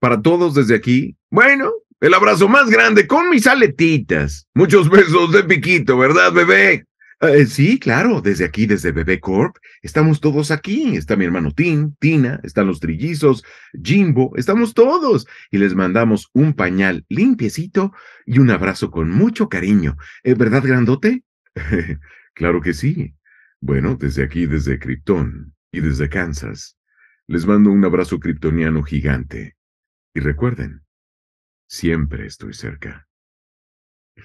para todos desde aquí. Bueno, el abrazo más grande con mis aletitas. Muchos besos de piquito, ¿verdad, bebé? Eh, sí, claro, desde aquí, desde Bebé Corp, estamos todos aquí. Está mi hermano Tim, Tina, están los trillizos, Jimbo, estamos todos. Y les mandamos un pañal limpiecito y un abrazo con mucho cariño. ¿Es eh, ¿Verdad, grandote? claro que sí. Bueno, desde aquí, desde Krypton y desde Kansas, les mando un abrazo kryptoniano gigante recuerden, siempre estoy cerca.